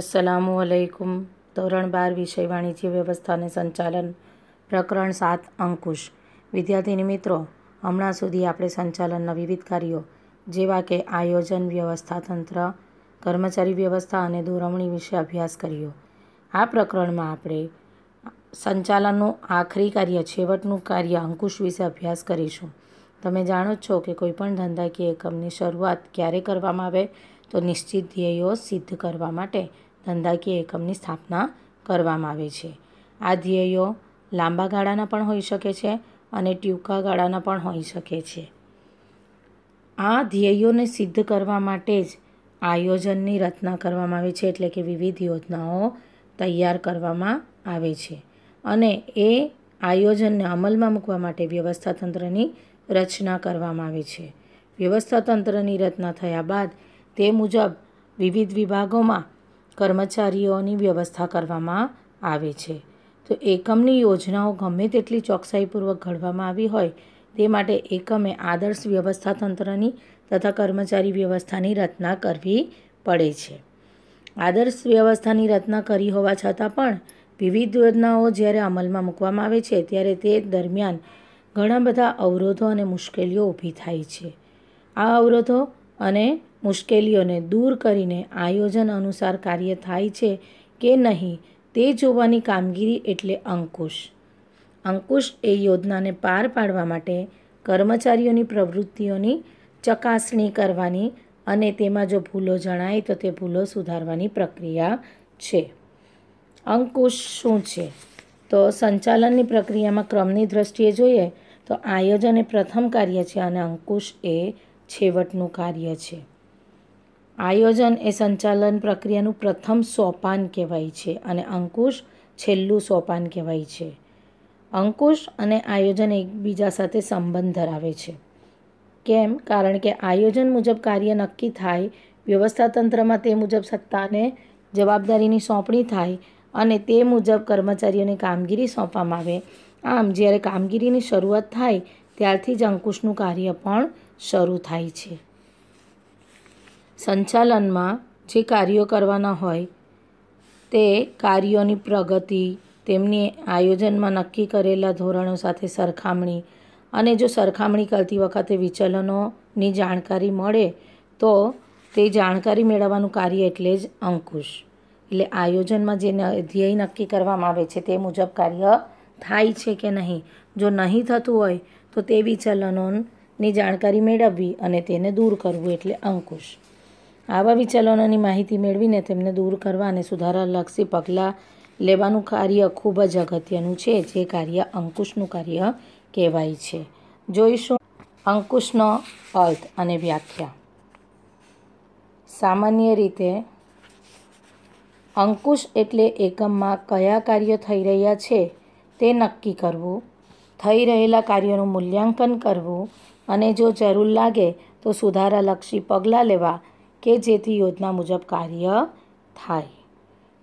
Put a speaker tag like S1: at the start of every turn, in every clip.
S1: અસલામુ અલૈકુમ ધોરણ બાર વિષય વાણિજ્ય વ્યવસ્થાને સંચાલન પ્રકરણ સાત અંકુશ વિદ્યાર્થીની મિત્રો હમણાં સુધી આપણે સંચાલનના વિવિધ કાર્યો જેવા કે આયોજન વ્યવસ્થા તંત્ર કર્મચારી વ્યવસ્થા અને દોરવણી વિશે અભ્યાસ કર્યો આ પ્રકરણમાં આપણે સંચાલનનું આખરી કાર્ય છેવટનું કાર્ય અંકુશ વિશે અભ્યાસ કરીશું તમે જાણો છો કે કોઈપણ ધંધાકીય એકમની શરૂઆત ક્યારે કરવામાં આવે તો નિશ્ચિત ધ્યેયો સિદ્ધ કરવા માટે ધંધાકીય એકમની સ્થાપના કરવામાં આવે છે આ ધ્યેયો લાંબા ગાળાના પણ હોઈ શકે છે અને ટૂંકા ગાળાના પણ હોઈ શકે છે આ ધ્યેયોને સિદ્ધ કરવા માટે જ આયોજનની રચના કરવામાં આવે છે એટલે કે વિવિધ યોજનાઓ તૈયાર કરવામાં આવે છે અને એ આયોજનને અમલમાં મૂકવા માટે વ્યવસ્થાતંત્રની રચના કરવામાં આવે છે વ્યવસ્થાતંત્રની રચના થયા બાદ તે મુજબ વિવિધ વિભાગોમાં કર્મચારીઓની વ્યવસ્થા કરવામાં આવે છે તો એકમની યોજનાઓ ગમે તેટલી ચોકસાઈપૂર્વક ઘડવામાં આવી હોય તે માટે એકમે આદર્શ વ્યવસ્થા તંત્રની તથા કર્મચારી વ્યવસ્થાની રચના કરવી પડે છે આદર્શ વ્યવસ્થાની રચના કરી હોવા છતાં પણ વિવિધ યોજનાઓ જ્યારે અમલમાં મૂકવામાં આવે છે ત્યારે તે દરમિયાન ઘણા બધા અવરોધો અને મુશ્કેલીઓ ઊભી થાય છે આ અવરોધો અને મુશ્કેલીઓને દૂર કરીને આયોજન અનુસાર કાર્ય થાય છે કે નહીં તે જોવાની કામગીરી એટલે અંકુશ અંકુશ એ યોજનાને પાર પાડવા માટે કર્મચારીઓની પ્રવૃત્તિઓની ચકાસણી કરવાની અને તેમાં જો ભૂલો જણાય તો તે ભૂલો સુધારવાની પ્રક્રિયા છે અંકુશ શું છે તો સંચાલનની પ્રક્રિયામાં ક્રમની દ્રષ્ટિએ જોઈએ તો આયોજન એ પ્રથમ કાર્ય છે અને અંકુશ એ છેવટનું કાર્ય છે આયોજન એ સંચાલન પ્રક્રિયાનું પ્રથમ સોપાન કહેવાય છે અને અંકુશ છેલ્લું સોપાન કહેવાય છે અંકુશ અને આયોજન એકબીજા સાથે સંબંધ ધરાવે છે કેમ કારણ કે આયોજન મુજબ કાર્ય નક્કી થાય વ્યવસ્થાતંત્રમાં તે મુજબ સત્તાને જવાબદારીની સોંપણી થાય અને તે મુજબ કર્મચારીઓને કામગીરી સોંપવામાં આવે આમ જ્યારે કામગીરીની શરૂઆત થાય ત્યારથી જ અંકુશનું કાર્ય પણ શરૂ થાય છે સંચાલનમાં જે કાર્યો કરવાના હોય તે કાર્યોની પ્રગતિ તેમની આયોજનમાં નક્કી કરેલા ધોરણો સાથે સરખામણી અને જો સરખામણી કરતી વખતે વિચલનોની જાણકારી મળે તો તે જાણકારી મેળવવાનું કાર્ય એટલે જ અંકુશ એટલે આયોજનમાં જે ધ્યેય નક્કી કરવામાં આવે છે તે મુજબ કાર્ય થાય છે કે નહીં જો નહીં થતું હોય તો તે વિચલનોની જાણકારી મેળવવી અને તેને દૂર કરવું એટલે અંકુશ આવા વિચલનોની માહિતી મેળવીને તેમને દૂર કરવા અને સુધારાલક્ષી પગલાં લેવાનું કાર્ય ખૂબ જ અગત્યનું છે જે કાર્ય અંકુશનું કાર્ય કહેવાય છે જોઈશું અંકુશનો અર્થ અને વ્યાખ્યા સામાન્ય રીતે અંકુશ એટલે એકમમાં કયા કાર્ય થઈ રહ્યા છે તે નક્કી કરવું થઈ રહેલા કાર્યોનું મૂલ્યાંકન કરવું અને જો જરૂર લાગે તો સુધારાલક્ષી પગલાં લેવા કે જેથી યોજના મુજબ કાર્ય થાય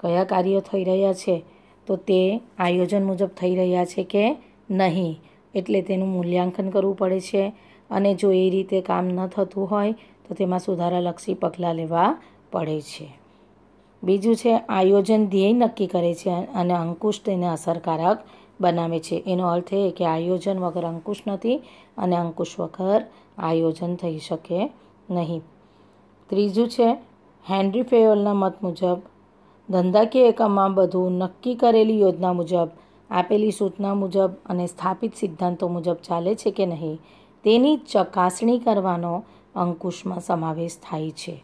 S1: કયા કાર્યો થઈ રહ્યા છે તો તે આયોજન મુજબ થઈ રહ્યા છે કે નહીં એટલે તેનું મૂલ્યાંકન કરવું પડે છે અને જો એ રીતે કામ ન થતું હોય તો તેમાં સુધારાલક્ષી પગલાં લેવા પડે છે બીજું છે આયોજન ધ્યેય નક્કી કરે છે અને અંકુશ તેને અસરકારક બનાવે છે એનો અર્થ એ કે આયોજન વગર અંકુશ નથી અને અંકુશ વગર આયોજન થઈ શકે નહીં ત્રીજું છે હેનરી ફેયોલના મત મુજબ ધંધાકીય એકમમાં બધું નક્કી કરેલી યોજના મુજબ આપેલી સૂચના મુજબ અને સ્થાપિત સિદ્ધાંતો મુજબ ચાલે છે કે નહીં તેની ચકાસણી કરવાનો અંકુશમાં સમાવેશ થાય છે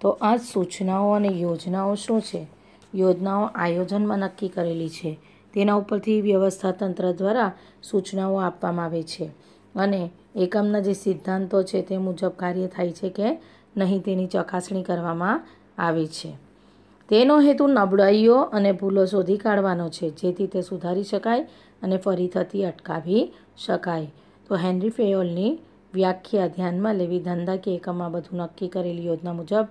S1: તો આ સૂચનાઓ અને યોજનાઓ શું છે યોજનાઓ આયોજનમાં નક્કી કરેલી છે તેના ઉપરથી વ્યવસ્થા તંત્ર દ્વારા સૂચનાઓ આપવામાં આવે છે અને એકમના જે સિદ્ધાંતો છે તે મુજબ કાર્ય થાય છે કે નહીં તેની ચકાસણી કરવામાં આવે છે તેનો હેતુ નબળાઈઓ અને ભૂલો શોધી કાઢવાનો છે જેથી તે સુધારી શકાય અને ફરી થતી અટકાવી શકાય તો હેનરી ફેયોલની વ્યાખ્યા ધ્યાનમાં લેવી ધંધાકીય એકમમાં બધું નક્કી કરેલી યોજના મુજબ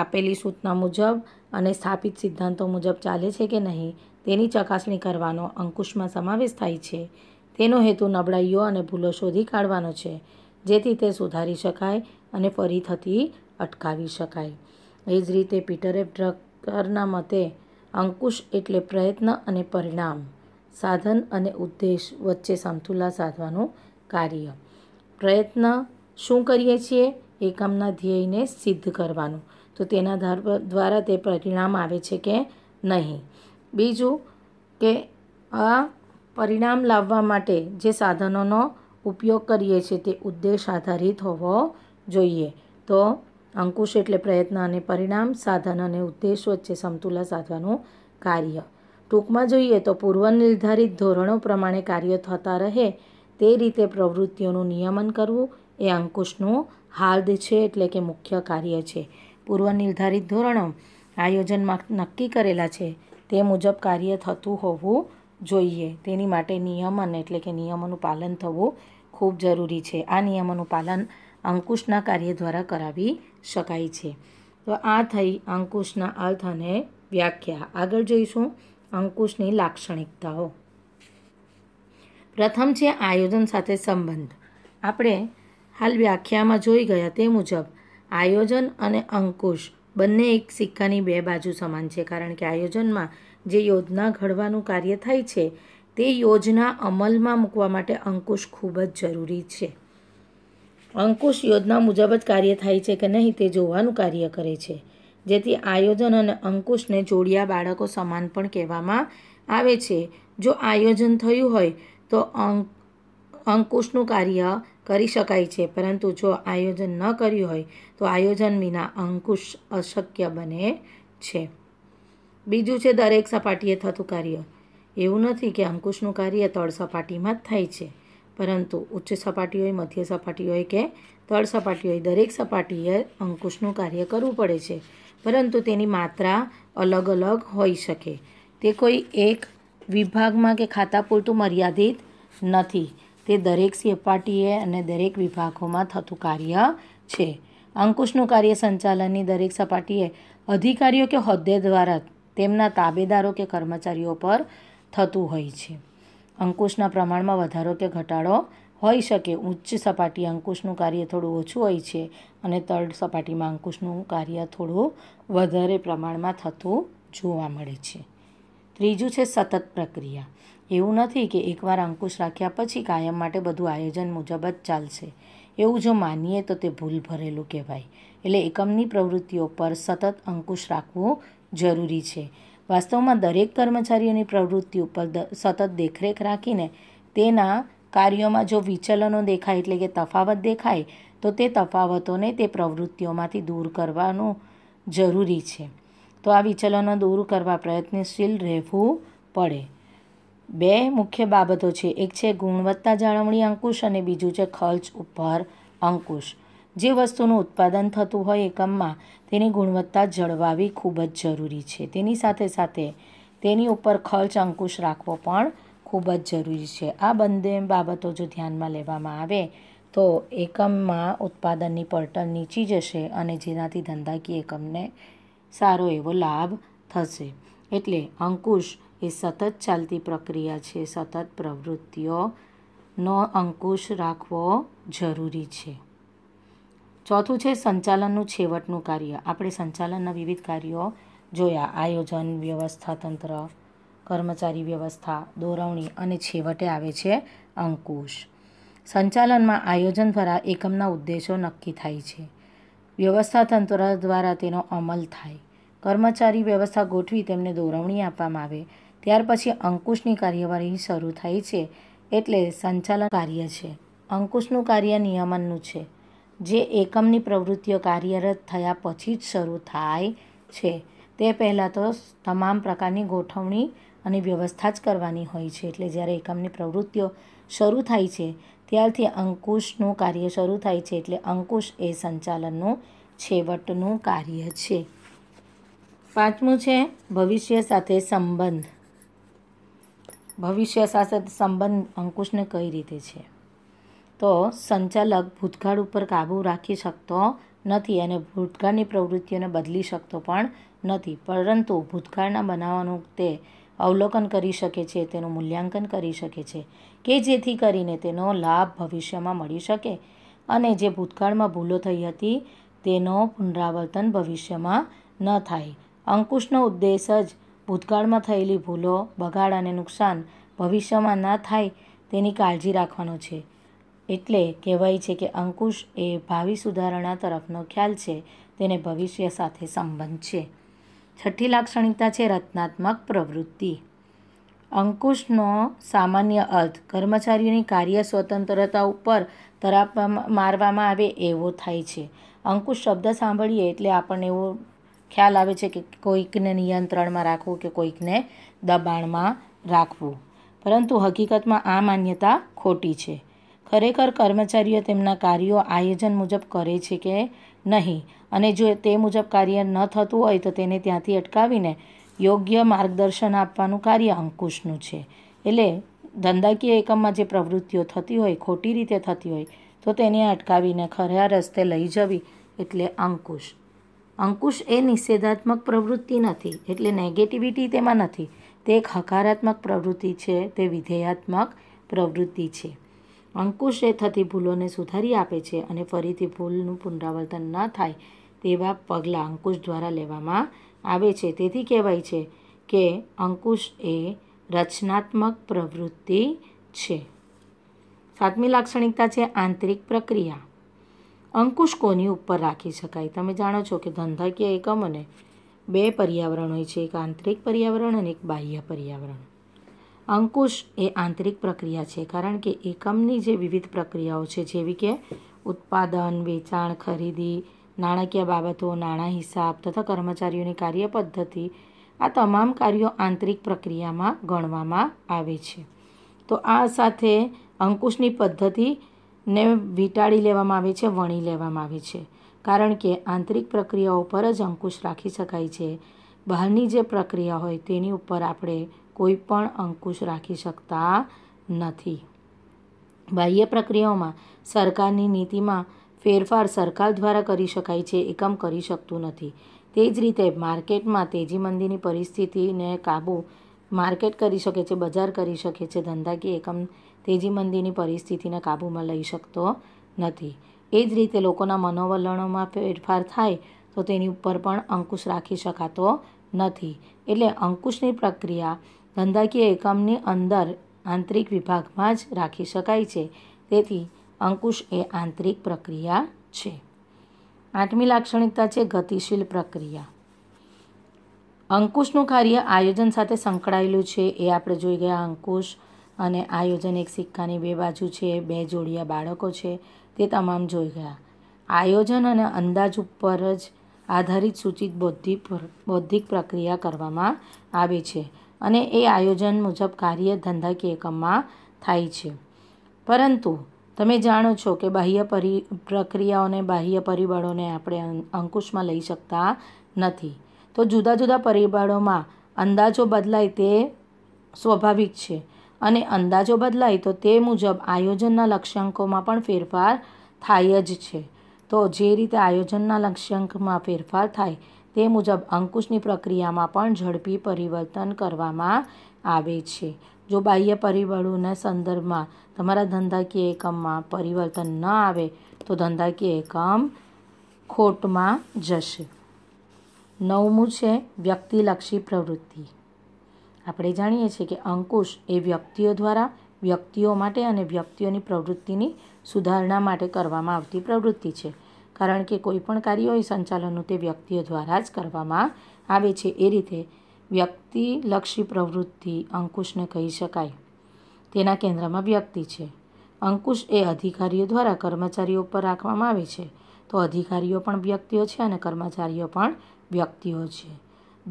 S1: આપેલી સૂચના મુજબ અને સ્થાપિત સિદ્ધાંતો મુજબ ચાલે છે કે નહીં તેની ચકાસણી કરવાનો અંકુશમાં સમાવેશ થાય છે તેનો હેતુ નબળાઈઓ અને ભૂલો શોધી કાઢવાનો છે જેથી તે સુધારી શકાય અને ફરી થતી અટકાવી શકાય એ જ રીતે પીટર એફ ડ્રકરના મતે અંકુશ એટલે પ્રયત્ન અને પરિણામ સાધન અને ઉદ્દેશ વચ્ચે સમતુલા સાધવાનું કાર્ય પ્રયત્ન શું કરીએ છીએ એ ધ્યેયને સિદ્ધ કરવાનું તો તેના દ્વારા તે પરિણામ આવે છે કે નહીં બીજું કે આ પરિણામ લાવવા માટે જે સાધનોનો ઉપયોગ કરીએ છીએ તે ઉદ્દેશ આધારિત હોવો જોઈએ તો અંકુશ એટલે પ્રયત્ન અને પરિણામ સાધન અને ઉદ્દેશ વચ્ચે સમતુલા સાધવાનું કાર્ય ટૂંકમાં જોઈએ તો પૂર્વનિર્ધારિત ધોરણો પ્રમાણે કાર્ય થતા રહે તે રીતે પ્રવૃત્તિઓનું નિયમન કરવું એ અંકુશનું હાર્દ છે એટલે કે મુખ્ય કાર્ય છે પૂર્વનિર્ધારિત નિર્ધારિત ધોરણો આયોજનમાં નક્કી કરેલા છે તે મુજબ કાર્ય થતું હોવું જોઈએ તેની માટે નિયમન એટલે કે નિયમોનું પાલન થવું ખૂબ જરૂરી છે આ નિયમોનું પાલન અંકુશના કાર્ય દ્વારા કરાવી શકાય છે તો આ થઈ અંકુશના અર્થ અને વ્યાખ્યા આગળ જોઈશું અંકુશની લાક્ષણિકતાઓ પ્રથમ છે આયોજન સાથે સંબંધ આપણે હાલ વ્યાખ્યામાં જોઈ ગયા તે મુજબ આયોજન અને અંકુશ બંને એક સિક્કાની બે બાજુ સમાન છે કારણ કે આયોજનમાં જે યોજના ઘડવાનું કાર્ય થાય છે તે યોજના અમલમાં મૂકવા માટે અંકુશ ખૂબ જ જરૂરી છે અંકુશ યોજના મુજબ જ કાર્ય થાય છે કે નહીં તે જોવાનું કાર્ય કરે છે જેથી આયોજન અને અંકુશને જોડિયા બાળકો સમાન પણ કહેવામાં આવે છે જો આયોજન થયું હોય તો અંકુશનું કાર્ય કરી શકાય છે પરંતુ જો આયોજન ન કર્યું હોય તો આયોજન વિના અંકુશ અશક્ય બને છે બીજું છે દરેક સપાટીએ થતું કાર્ય એવું નથી કે અંકુશનું કાર્ય તળ સપાટીમાં જ થાય છે પરંતુ ઉચ્ચ સપાટી હોય મધ્ય સપાટી હોય કે તળ સપાટી હોય દરેક સપાટીએ અંકુશનું કાર્ય કરવું પડે છે પરંતુ તેની માત્રા અલગ અલગ હોઈ શકે તે કોઈ એક વિભાગમાં કે ખાતા પૂરતું મર્યાદિત નથી તે દરેક સપાટીએ અને દરેક વિભાગોમાં થતું કાર્ય છે અંકુશનું કાર્ય સંચાલનની દરેક સપાટીએ અધિકારીઓ કે હોદ્દે દ્વારા તેમના તાબેદારો કે કર્મચારીઓ પર થતું હોય છે અંકુશના પ્રમાણમાં વધારો કે ઘટાડો હોઈ શકે ઉચ્ચ સપાટી અંકુશનું કાર્ય થોડું ઓછું હોય છે અને તળ સપાટીમાં અંકુશનું કાર્ય થોડું વધારે પ્રમાણમાં થતું જોવા મળે છે ત્રીજું છે સતત પ્રક્રિયા એવું નથી કે એકવાર અંકુશ રાખ્યા પછી કાયમ માટે બધું આયોજન મુજબ જ ચાલશે એવું જો માનીએ તો તે ભૂલ ભરેલું કહેવાય એટલે એકમની પ્રવૃત્તિઓ પર સતત અંકુશ રાખવું જરૂરી છે વાસ્તવમાં દરેક કર્મચારીઓની પ્રવૃત્તિ ઉપર સતત દેખરેખ રાખીને તેના કાર્યોમાં જો વિચલનો દેખાય એટલે કે તફાવત દેખાય તો તે તફાવતોને તે પ્રવૃત્તિઓમાંથી દૂર કરવાનું જરૂરી છે તો આ વિચલનો દૂર કરવા પ્રયત્નશીલ રહેવું પડે બે મુખ્ય બાબતો છે એક છે ગુણવત્તા જાળવણી અંકુશ અને બીજું છે ખર્ચ ઉપર અંકુશ જે વસ્તુનું ઉત્પાદન થતું હોય એકમમાં તેની ગુણવત્તા જળવાવી ખૂબ જ જરૂરી છે તેની સાથે સાથે તેની ઉપર ખર્ચ અંકુશ રાખવો પણ ખૂબ જ જરૂરી છે આ બંને બાબતો જો ધ્યાનમાં લેવામાં આવે તો એકમમાં ઉત્પાદનની પર્ટન નીચી જશે અને જેનાથી ધંધાકીય એકમને સારો એવો લાભ થશે એટલે અંકુશ એ સતત ચાલતી પ્રક્રિયા છે સતત પ્રવૃત્તિઓનો અંકુશ રાખવો જરૂરી છે ચોથું છે સંચાલનનું છેવટનું કાર્ય આપણે સંચાલનના વિવિધ કાર્યો જોયા આયોજન વ્યવસ્થા તંત્ર કર્મચારી વ્યવસ્થા દોરવણી અને છેવટે આવે છે અંકુશ સંચાલનમાં આયોજન દ્વારા એકમના ઉદ્દેશો નક્કી થાય છે વ્યવસ્થા તંત્ર દ્વારા તેનો અમલ થાય કર્મચારી વ્યવસ્થા ગોઠવી તેમને દોરવણી આપવામાં આવે ત્યાર પછી અંકુશની કાર્યવાહી શરૂ થાય છે એટલે સંચાલન કાર્ય છે અંકુશનું કાર્ય નિયમનનું છે જે એકમની પ્રવૃત્તિઓ કાર્યરત થયા પછી જ શરૂ થાય છે તે પહેલાં તો તમામ પ્રકારની ગોઠવણી અને વ્યવસ્થા જ કરવાની હોય છે એટલે જ્યારે એકમની પ્રવૃત્તિઓ શરૂ થાય છે ત્યારથી અંકુશનું કાર્ય શરૂ થાય છે એટલે અંકુશ એ સંચાલનનું છેવટનું કાર્ય છે પાંચમું છે ભવિષ્ય સાથે સંબંધ ભવિષ્ય સાથે સંબંધ અંકુશને કઈ રીતે છે તો સંચાલક ભૂતકાળ ઉપર કાબૂ રાખી શકતો નથી અને ભૂતકાળની પ્રવૃત્તિઓને બદલી શકતો પણ નથી પરંતુ ભૂતકાળના બનાવવાનું તે અવલોકન કરી શકે છે તેનું મૂલ્યાંકન કરી શકે છે કે જેથી કરીને તેનો લાભ ભવિષ્યમાં મળી શકે અને જે ભૂતકાળમાં ભૂલો થઈ હતી તેનો પુનરાવર્તન ભવિષ્યમાં ન થાય અંકુશનો ઉદ્દેશ જ ભૂતકાળમાં થયેલી ભૂલો બગાડ અને નુકસાન ભવિષ્યમાં ન થાય તેની કાળજી રાખવાનો છે એટલે કહેવાય છે કે અંકુશ એ ભાવિ સુધારણા તરફનો ખ્યાલ છે તેને ભવિષ્ય સાથે સંબંધ છે છઠ્ઠી લાક્ષણિકતા છે રચનાત્મક પ્રવૃત્તિ અંકુશનો સામાન્ય અર્થ કર્મચારીઓની કાર્ય સ્વતંત્રતા ઉપર તરાપ મારવામાં આવે એવો થાય છે અંકુશ શબ્દ સાંભળીએ એટલે આપણને એવો ખ્યાલ આવે છે કે કોઈકને નિયંત્રણમાં રાખવું કે કોઈકને દબાણમાં રાખવું પરંતુ હકીકતમાં આ માન્યતા ખોટી છે ખરેખર કર્મચારીઓ તેમના કાર્યો આયોજન મુજબ કરે છે કે નહીં અને જો તે મુજબ કાર્ય ન થતું હોય તો તેને ત્યાંથી અટકાવીને યોગ્ય માર્ગદર્શન આપવાનું કાર્ય અંકુશનું છે એટલે ધંધાકીય એકમમાં જે પ્રવૃત્તિઓ થતી હોય ખોટી રીતે થતી હોય તો તેને અટકાવીને ખરા રસ્તે લઈ જવી એટલે અંકુશ અંકુશ એ નિષેધાત્મક પ્રવૃત્તિ નથી એટલે નેગેટિવિટી તેમાં નથી તે એક હકારાત્મક પ્રવૃત્તિ છે તે વિધેયાત્મક પ્રવૃત્તિ છે અંકુશે થતી ભૂલોને સુધારી આપે છે અને ફરીથી ભૂલનું પુનરાવર્તન ન થાય તેવા પગલાં અંકુશ દ્વારા લેવામાં આવે છે તેથી કહેવાય છે કે અંકુશ એ રચનાત્મક પ્રવૃત્તિ છે સાતમી લાક્ષણિકતા છે આંતરિક પ્રક્રિયા અંકુશ કોની ઉપર રાખી શકાય તમે જાણો છો કે ધંધાકીય એકમોને બે પર્યાવરણ હોય છે એક આંતરિક પર્યાવરણ અને એક બાહ્ય પર્યાવરણ અંકુશ એ આંતરિક પ્રક્રિયા છે કારણ કે એકમની જે વિવિધ પ્રક્રિયાઓ છે જેવી કે ઉત્પાદન વેચાણ ખરીદી નાણાકીય બાબતો નાણાં હિસાબ તથા કર્મચારીઓની કાર્ય પદ્ધતિ આ તમામ કાર્યો આંતરિક પ્રક્રિયામાં ગણવામાં આવે છે તો આ સાથે અંકુશની પદ્ધતિને વીંટાળી લેવામાં આવે છે વણી લેવામાં આવે છે કારણ કે આંતરિક પ્રક્રિયાઓ પર જ અંકુશ રાખી શકાય છે બહારની જે પ્રક્રિયા હોય તેની ઉપર આપણે કોઈ પણ અંકુશ રાખી શકતા નથી બાહ્ય પ્રક્રિયાઓમાં સરકારની નીતિમાં ફેરફાર સરકાર દ્વારા કરી શકાય છે એકમ કરી શકતું નથી તે જ રીતે માર્કેટમાં તેજી મંદીની પરિસ્થિતિને કાબૂ માર્કેટ કરી શકે છે બજાર કરી શકે છે ધંધાકીય એકમ તેજી મંદીની પરિસ્થિતિને કાબૂમાં લઈ શકતો નથી એ જ રીતે લોકોના મનોવલણોમાં ફેરફાર થાય તો તેની ઉપર પણ અંકુશ રાખી શકાતો નથી એટલે અંકુશની પ્રક્રિયા ધંધાકીય એકમની અંદર આંતરિક વિભાગમાં જ રાખી શકાય છે તેથી અંકુશ એ આંતરિક પ્રક્રિયા છે આઠમી લાક્ષણિકતા છે ગતિશીલ પ્રક્રિયા અંકુશનું કાર્ય આયોજન સાથે સંકળાયેલું છે એ આપણે જોઈ ગયા અંકુશ અને આયોજન એક સિક્કાની બે બાજુ છે બે જોડિયા બાળકો છે તે તમામ જોઈ ગયા આયોજન અને અંદાજ ઉપર જ આધારિત સૂચિત બૌદ્ધિક બૌદ્ધિક પ્રક્રિયા કરવામાં આવે છે અને એ આયોજન મુજબ કાર્ય ધંધાકીય એકમમાં થાય છે પરંતુ તમે જાણો છો કે બાહ્ય પરિ પ્રક્રિયાઓને બાહ્ય પરિબળોને આપણે અંકુશમાં લઈ શકતા નથી તો જુદા જુદા પરિબળોમાં અંદાજો બદલાય તે સ્વાભાવિક છે અને અંદાજો બદલાય તો તે મુજબ આયોજનના લક્ષ્યાંકોમાં પણ ફેરફાર થાય જ છે તો જે રીતે આયોજનના લક્ષ્યાંકમાં ફેરફાર થાય તે મુજબ અંકુશની પ્રક્રિયામાં પણ ઝડપી પરિવર્તન કરવામાં આવે છે જો બાહ્ય પરિબળોના સંદર્ભમાં તમારા ધંધાકીય એકમમાં પરિવર્તન ન આવે તો ધંધાકીય એકમ ખોટમાં જશે નવમું છે વ્યક્તિલક્ષી પ્રવૃત્તિ આપણે જાણીએ છીએ કે અંકુશ એ વ્યક્તિઓ દ્વારા વ્યક્તિઓ માટે અને વ્યક્તિઓની પ્રવૃત્તિની સુધારણા માટે કરવામાં આવતી પ્રવૃત્તિ છે કારણ કે કોઈપણ કાર્ય હોય સંચાલનનું તે વ્યક્તિઓ દ્વારા જ કરવામાં આવે છે એ રીતે વ્યક્તિલક્ષી પ્રવૃત્તિ અંકુશને કહી શકાય તેના કેન્દ્રમાં વ્યક્તિ છે અંકુશ એ અધિકારીઓ દ્વારા કર્મચારીઓ પર રાખવામાં આવે છે તો અધિકારીઓ પણ વ્યક્તિઓ છે અને કર્મચારીઓ પણ વ્યક્તિઓ છે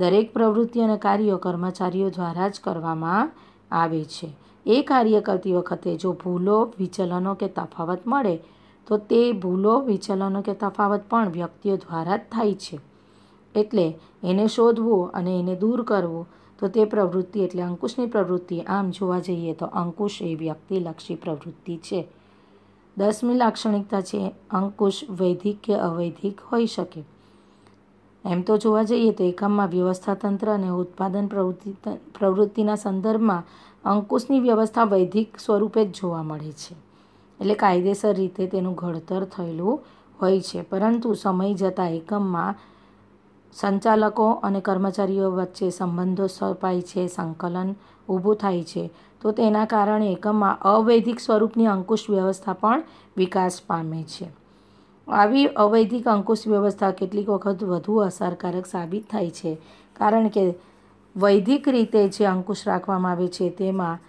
S1: દરેક પ્રવૃત્તિ અને કાર્યો કર્મચારીઓ દ્વારા જ કરવામાં આવે છે એ કાર્ય કરતી વખતે જો ભૂલો વિચલનો કે તફાવત મળે તો તે ભૂલો વિચલનો કે તફાવત પણ વ્યક્તિઓ દ્વારા જ થાય છે એટલે એને શોધવું અને એને દૂર કરવું તો તે પ્રવૃત્તિ એટલે અંકુશની પ્રવૃત્તિ આમ જોવા જઈએ તો અંકુશ એ વ્યક્તિલક્ષી પ્રવૃત્તિ છે દસમી લાક્ષણિકતા છે અંકુશ વૈદિક કે અવૈધિક હોઈ શકે એમ તો જોવા જઈએ તો એકમમાં વ્યવસ્થાતંત્ર અને ઉત્પાદન પ્રવૃત્તિ પ્રવૃત્તિના સંદર્ભમાં અંકુશની વ્યવસ્થા વૈદિક સ્વરૂપે જ જોવા મળે છે એટલે કાયદેસર રીતે તેનું ઘડતર થયેલું હોય છે પરંતુ સમય જતાં એકમમાં સંચાલકો અને કર્મચારીઓ વચ્ચે સંબંધો સ્થપાય છે સંકલન ઊભું થાય છે તો તેના કારણે એકમમાં અવૈધિક સ્વરૂપની અંકુશ વ્યવસ્થા પણ વિકાસ પામે છે આવી અવૈધિક અંકુશ વ્યવસ્થા કેટલીક વખત વધુ અસરકારક સાબિત થાય છે કારણ કે વૈદિક રીતે જે અંકુશ રાખવામાં આવે છે તેમાં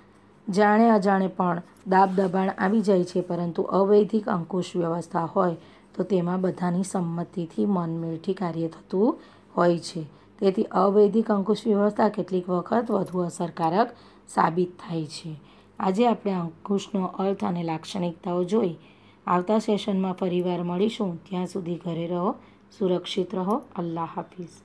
S1: જાણે અજાણે પણ દાબ દબાણ આવી જાય છે પરંતુ અવૈધિક અંકુશ વ્યવસ્થા હોય તો તેમાં બધાની સંમતિથી મનમેળથી કાર્ય થતું હોય છે તેથી અવૈધિક અંકુશ વ્યવસ્થા કેટલીક વખત વધુ અસરકારક સાબિત થાય છે આજે આપણે અંકુશનો અર્થ અને લાક્ષણિકતાઓ જોઈ આવતા સેશનમાં ફરીવાર મળીશું ત્યાં સુધી ઘરે રહો સુરક્ષિત રહો અલ્લાહ હાફિઝ